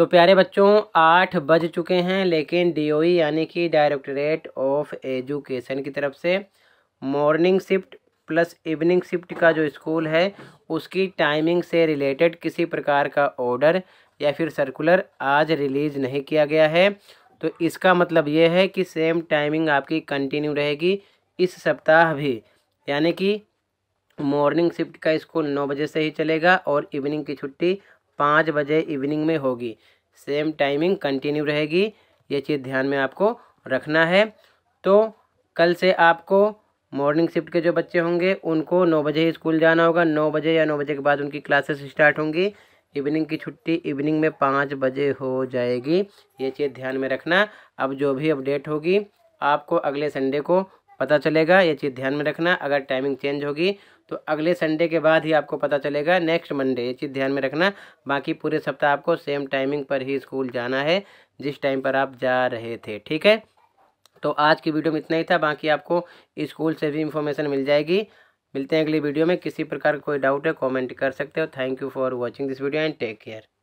तो प्यारे बच्चों आठ बज चुके हैं लेकिन डीओई e यानी कि डायरेक्टरेट ऑफ एजुकेशन की तरफ से morning shift plus evening shift का जो स्कूल है उसकी टाइमिंग से रिलेटेड किसी प्रकार का ऑर्डर या फिर सर्कुलर आज रिलीज़ नहीं किया गया है तो इसका मतलब ये है कि सेम टाइमिंग आपकी कंटिन्यू रहेगी इस सप्ताह भी यानी कि मॉर्निंग शिफ्ट का स्कूल नौ बजे से ही चलेगा और इवनिंग की छुट्टी पाँच बजे इवनिंग में होगी सेम टाइमिंग कंटिन्यू रहेगी ये चीज़ ध्यान में आपको रखना है तो कल से आपको मॉर्निंग शिफ्ट के जो बच्चे होंगे उनको नौ बजे स्कूल जाना होगा नौ बजे या नौ बजे के बाद उनकी क्लासेस स्टार्ट होंगी इवनिंग की छुट्टी इवनिंग में पाँच बजे हो जाएगी ये चीज़ ध्यान में रखना अब जो भी अपडेट होगी आपको अगले संडे को पता चलेगा ये चीज़ ध्यान में रखना अगर टाइमिंग चेंज होगी तो अगले संडे के बाद ही आपको पता चलेगा नेक्स्ट मंडे ये चीज़ ध्यान में रखना बाकी पूरे सप्ताह आपको सेम टाइमिंग पर ही स्कूल जाना है जिस टाइम पर आप जा रहे थे ठीक है तो आज की वीडियो में इतना ही था बाकी आपको स्कूल से भी इंफॉर्मेशन मिल जाएगी मिलते हैं अगली वीडियो में किसी प्रकार का कोई डाउट है कॉमेंट कर सकते हो thank you for watching this video and take care